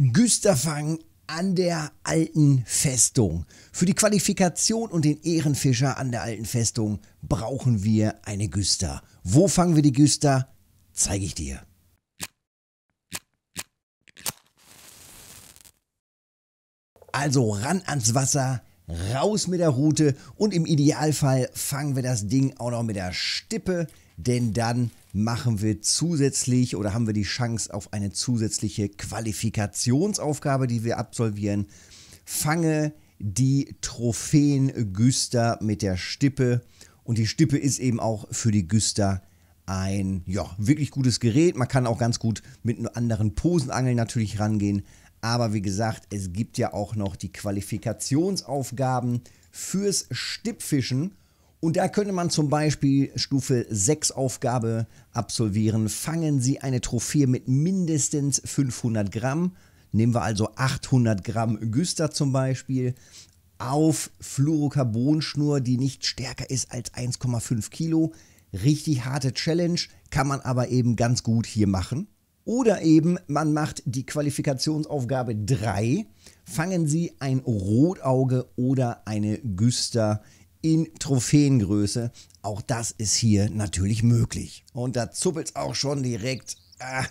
Güsterfang an der alten Festung. Für die Qualifikation und den Ehrenfischer an der alten Festung brauchen wir eine Güster. Wo fangen wir die Güster? Zeige ich dir. Also ran ans Wasser, raus mit der Route und im Idealfall fangen wir das Ding auch noch mit der Stippe, denn dann machen wir zusätzlich oder haben wir die Chance auf eine zusätzliche Qualifikationsaufgabe, die wir absolvieren. Fange die Trophäengüster mit der Stippe. Und die Stippe ist eben auch für die Güster ein ja, wirklich gutes Gerät. Man kann auch ganz gut mit anderen Posenangeln natürlich rangehen. Aber wie gesagt, es gibt ja auch noch die Qualifikationsaufgaben fürs Stippfischen. Und da könnte man zum Beispiel Stufe 6 Aufgabe absolvieren. Fangen Sie eine Trophäe mit mindestens 500 Gramm. Nehmen wir also 800 Gramm Güster zum Beispiel auf Fluorocarbonschnur, die nicht stärker ist als 1,5 Kilo. Richtig harte Challenge, kann man aber eben ganz gut hier machen. Oder eben, man macht die Qualifikationsaufgabe 3. Fangen Sie ein Rotauge oder eine Güster in Trophäengröße. Auch das ist hier natürlich möglich. Und da zuppelt es auch schon direkt. Ah.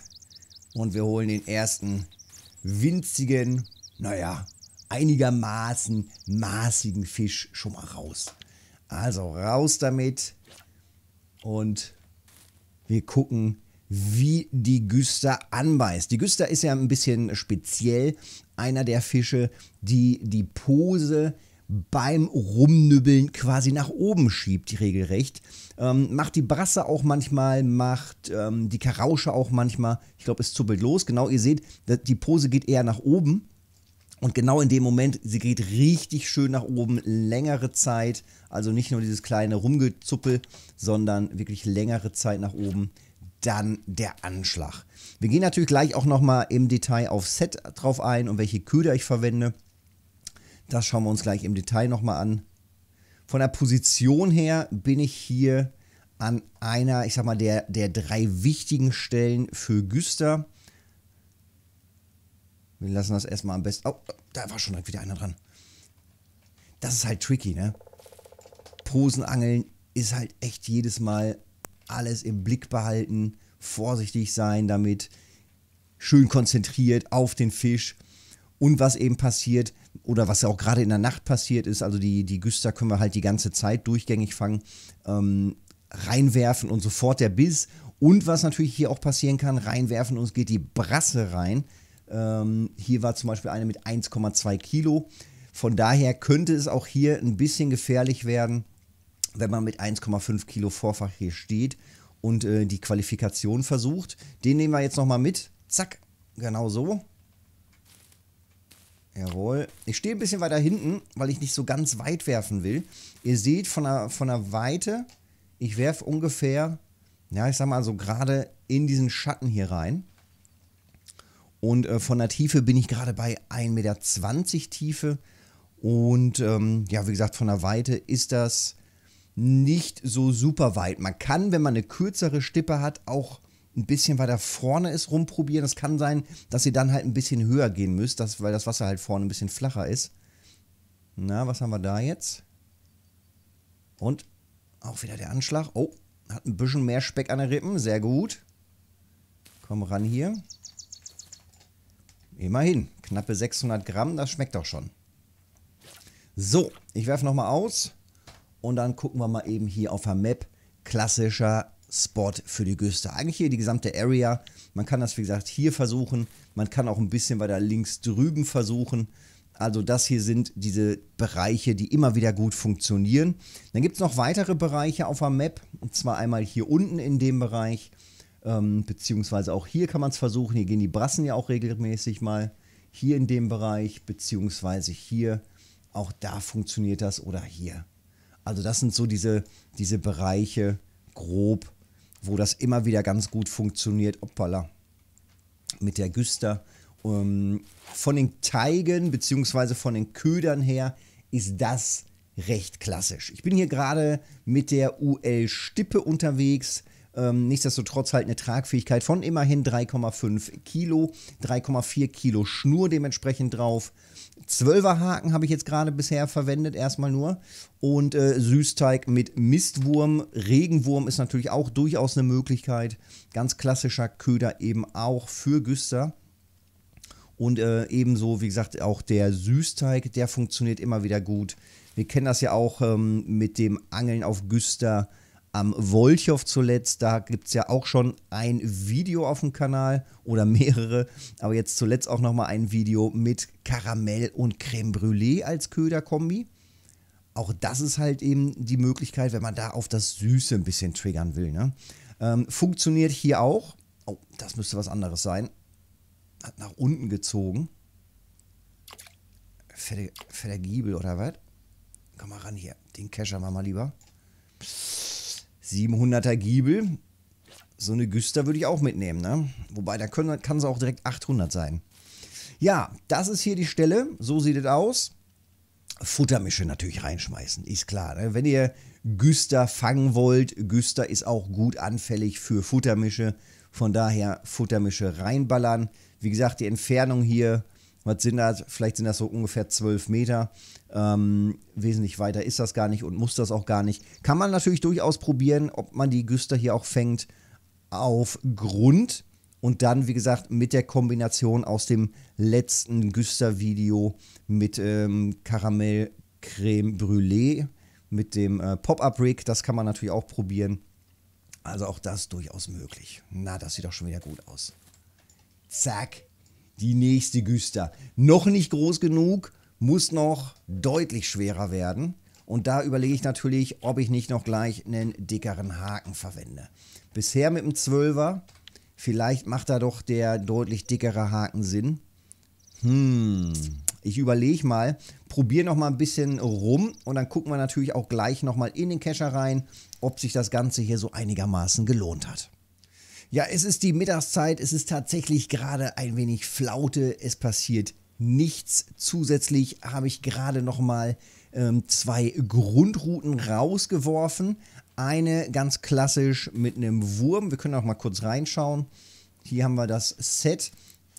Und wir holen den ersten winzigen, naja, einigermaßen maßigen Fisch schon mal raus. Also raus damit. Und wir gucken, wie die Güster anbeißt. Die Güster ist ja ein bisschen speziell. Einer der Fische, die die Pose beim Rumnübbeln quasi nach oben schiebt, regelrecht. Ähm, macht die Brasse auch manchmal, macht ähm, die Karausche auch manchmal. Ich glaube, es zuppelt los. Genau, ihr seht, die Pose geht eher nach oben. Und genau in dem Moment, sie geht richtig schön nach oben, längere Zeit. Also nicht nur dieses kleine Rumgezuppel, sondern wirklich längere Zeit nach oben. Dann der Anschlag. Wir gehen natürlich gleich auch nochmal im Detail auf Set drauf ein und welche Köder ich verwende. Das schauen wir uns gleich im Detail nochmal an. Von der Position her bin ich hier an einer, ich sag mal, der, der drei wichtigen Stellen für Güster. Wir lassen das erstmal am besten. Oh, da war schon wieder einer dran. Das ist halt tricky, ne? Posenangeln ist halt echt jedes Mal alles im Blick behalten, vorsichtig sein damit, schön konzentriert auf den Fisch und was eben passiert oder was auch gerade in der Nacht passiert ist. Also die, die Güster können wir halt die ganze Zeit durchgängig fangen, ähm, reinwerfen und sofort der Biss. Und was natürlich hier auch passieren kann, reinwerfen, uns geht die Brasse rein. Ähm, hier war zum Beispiel eine mit 1,2 Kilo. Von daher könnte es auch hier ein bisschen gefährlich werden, wenn man mit 1,5 Kilo Vorfach hier steht und äh, die Qualifikation versucht. Den nehmen wir jetzt nochmal mit. Zack, genau so. Jawohl. Ich stehe ein bisschen weiter hinten, weil ich nicht so ganz weit werfen will. Ihr seht von der, von der Weite, ich werfe ungefähr, ja, ich sag mal so gerade in diesen Schatten hier rein. Und äh, von der Tiefe bin ich gerade bei 1,20 Meter Tiefe. Und ähm, ja, wie gesagt, von der Weite ist das nicht so super weit. Man kann, wenn man eine kürzere Stippe hat, auch ein bisschen weiter vorne ist, rumprobieren. Es kann sein, dass ihr dann halt ein bisschen höher gehen müsst, dass, weil das Wasser halt vorne ein bisschen flacher ist. Na, was haben wir da jetzt? Und auch wieder der Anschlag. Oh, hat ein bisschen mehr Speck an den Rippen. Sehr gut. Komm ran hier. Immerhin, knappe 600 Gramm, das schmeckt doch schon. So, ich werfe nochmal aus und dann gucken wir mal eben hier auf der Map. Klassischer Spot für die Güste. Eigentlich hier die gesamte Area. Man kann das, wie gesagt, hier versuchen. Man kann auch ein bisschen weiter links drüben versuchen. Also das hier sind diese Bereiche, die immer wieder gut funktionieren. Dann gibt es noch weitere Bereiche auf der Map. Und zwar einmal hier unten in dem Bereich. Ähm, beziehungsweise auch hier kann man es versuchen. Hier gehen die Brassen ja auch regelmäßig mal. Hier in dem Bereich. Beziehungsweise hier. Auch da funktioniert das. Oder hier. Also das sind so diese, diese Bereiche grob, wo das immer wieder ganz gut funktioniert. Hoppala. Mit der Güster. Um, ähm, von den Teigen bzw. von den Ködern her ist das recht klassisch. Ich bin hier gerade mit der UL Stippe unterwegs. Ähm, nichtsdestotrotz halt eine Tragfähigkeit von immerhin 3,5 Kilo, 3,4 Kilo Schnur dementsprechend drauf. 12er Haken habe ich jetzt gerade bisher verwendet, erstmal nur. Und äh, Süßteig mit Mistwurm. Regenwurm ist natürlich auch durchaus eine Möglichkeit. Ganz klassischer Köder eben auch für Güster. Und äh, ebenso, wie gesagt, auch der Süßteig, der funktioniert immer wieder gut. Wir kennen das ja auch ähm, mit dem Angeln auf Güster am Wolchow zuletzt. Da gibt es ja auch schon ein Video auf dem Kanal oder mehrere. Aber jetzt zuletzt auch nochmal ein Video mit Karamell und Creme Brûlée als Köderkombi. Auch das ist halt eben die Möglichkeit, wenn man da auf das Süße ein bisschen triggern will. Ne? Ähm, funktioniert hier auch. Oh, das müsste was anderes sein. Hat nach unten gezogen. Fetter, Giebel oder was? Komm mal ran hier. Den Kescher machen wir lieber. Psst. 700er Giebel. So eine Güster würde ich auch mitnehmen, ne? Wobei, da kann es auch direkt 800 sein. Ja, das ist hier die Stelle. So sieht es aus. Futtermische natürlich reinschmeißen, ist klar. Ne? Wenn ihr Güster fangen wollt, Güster ist auch gut anfällig für Futtermische. Von daher Futtermische reinballern. Wie gesagt, die Entfernung hier was sind das? Vielleicht sind das so ungefähr 12 Meter. Ähm, wesentlich weiter ist das gar nicht und muss das auch gar nicht. Kann man natürlich durchaus probieren, ob man die Güster hier auch fängt auf Grund. Und dann, wie gesagt, mit der Kombination aus dem letzten Güster-Video mit ähm, Karamell Creme Brûlée, mit dem äh, Pop-Up-Rig. Das kann man natürlich auch probieren. Also auch das durchaus möglich. Na, das sieht doch schon wieder gut aus. Zack die nächste Güster. Noch nicht groß genug, muss noch deutlich schwerer werden. Und da überlege ich natürlich, ob ich nicht noch gleich einen dickeren Haken verwende. Bisher mit dem 12er, vielleicht macht da doch der deutlich dickere Haken Sinn. Hm, ich überlege mal, probiere noch mal ein bisschen rum und dann gucken wir natürlich auch gleich noch mal in den Kescher rein, ob sich das Ganze hier so einigermaßen gelohnt hat. Ja, es ist die Mittagszeit, es ist tatsächlich gerade ein wenig Flaute, es passiert nichts. Zusätzlich habe ich gerade nochmal ähm, zwei Grundrouten rausgeworfen. Eine ganz klassisch mit einem Wurm, wir können auch mal kurz reinschauen. Hier haben wir das Set.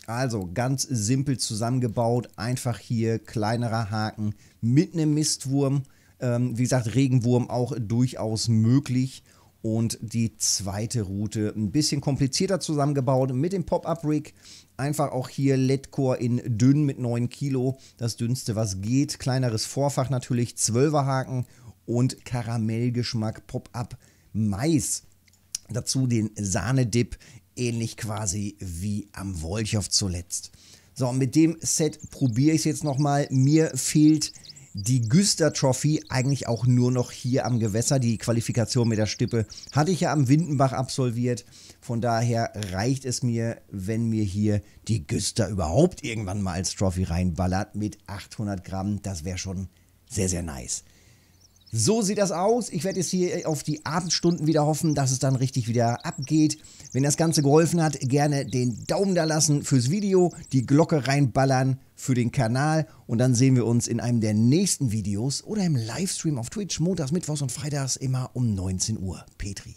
Also ganz simpel zusammengebaut, einfach hier kleinerer Haken mit einem Mistwurm. Ähm, wie gesagt, Regenwurm auch durchaus möglich und die zweite Route ein bisschen komplizierter zusammengebaut mit dem Pop-Up-Rig. Einfach auch hier LED-Core in dünn mit 9 Kilo, das dünnste was geht. Kleineres Vorfach natürlich, 12er Haken und Karamellgeschmack Pop-Up Mais. Dazu den Sahnedip, ähnlich quasi wie am Wolchow zuletzt. So, mit dem Set probiere ich es jetzt nochmal. Mir fehlt die Güster Trophy eigentlich auch nur noch hier am Gewässer. Die Qualifikation mit der Stippe hatte ich ja am Windenbach absolviert. Von daher reicht es mir, wenn mir hier die Güster überhaupt irgendwann mal als Trophy reinballert mit 800 Gramm. Das wäre schon sehr, sehr nice. So sieht das aus. Ich werde jetzt hier auf die Abendstunden wieder hoffen, dass es dann richtig wieder abgeht. Wenn das Ganze geholfen hat, gerne den Daumen da lassen fürs Video, die Glocke reinballern für den Kanal und dann sehen wir uns in einem der nächsten Videos oder im Livestream auf Twitch montags, mittwochs und freitags immer um 19 Uhr. Petri.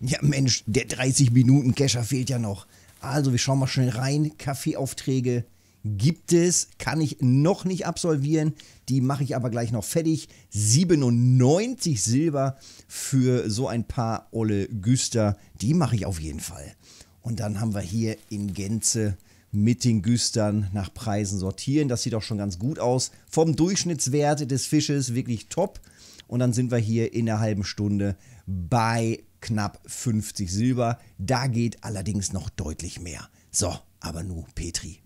Ja Mensch, der 30 Minuten Kescher fehlt ja noch. Also wir schauen mal schnell rein. Kaffeeaufträge gibt es, kann ich noch nicht absolvieren. Die mache ich aber gleich noch fertig. 97 Silber für so ein paar Olle Güster. Die mache ich auf jeden Fall. Und dann haben wir hier in Gänze mit den Güstern nach Preisen sortieren. Das sieht auch schon ganz gut aus. Vom Durchschnittswert des Fisches wirklich top. Und dann sind wir hier in einer halben Stunde bei knapp 50 Silber. Da geht allerdings noch deutlich mehr. So, aber nur Petri.